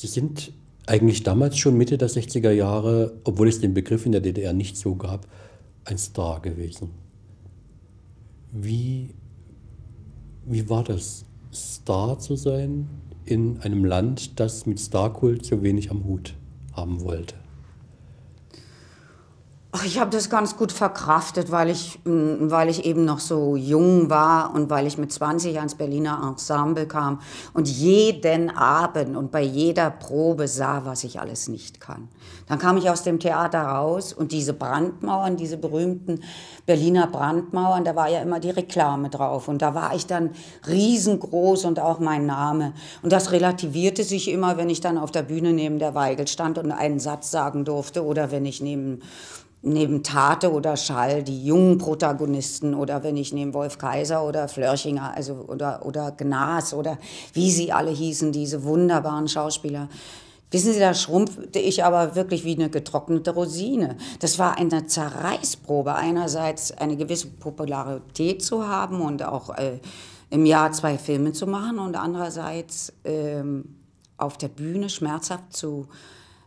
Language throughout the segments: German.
Sie sind eigentlich damals schon Mitte der 60er Jahre, obwohl es den Begriff in der DDR nicht so gab, ein Star gewesen. Wie, wie war das, Star zu sein in einem Land, das mit Starkult so wenig am Hut haben wollte? ich habe das ganz gut verkraftet, weil ich, mm, weil ich eben noch so jung war und weil ich mit 20 ans Berliner Ensemble kam und jeden Abend und bei jeder Probe sah, was ich alles nicht kann. Dann kam ich aus dem Theater raus und diese Brandmauern, diese berühmten Berliner Brandmauern, da war ja immer die Reklame drauf und da war ich dann riesengroß und auch mein Name. Und das relativierte sich immer, wenn ich dann auf der Bühne neben der Weigel stand und einen Satz sagen durfte oder wenn ich neben neben Tate oder Schall die jungen Protagonisten oder wenn ich neben Wolf Kaiser oder Flörchinger also oder, oder Gnas oder wie sie alle hießen, diese wunderbaren Schauspieler. Wissen Sie, da schrumpfte ich aber wirklich wie eine getrocknete Rosine. Das war eine Zerreißprobe, einerseits eine gewisse Popularität zu haben und auch äh, im Jahr zwei Filme zu machen und andererseits ähm, auf der Bühne schmerzhaft zu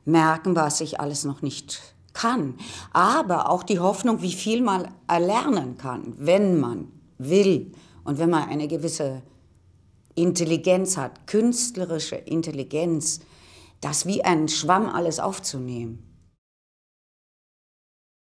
merken, was ich alles noch nicht kann, aber auch die Hoffnung, wie viel man erlernen kann, wenn man will und wenn man eine gewisse Intelligenz hat, künstlerische Intelligenz, das wie ein Schwamm alles aufzunehmen.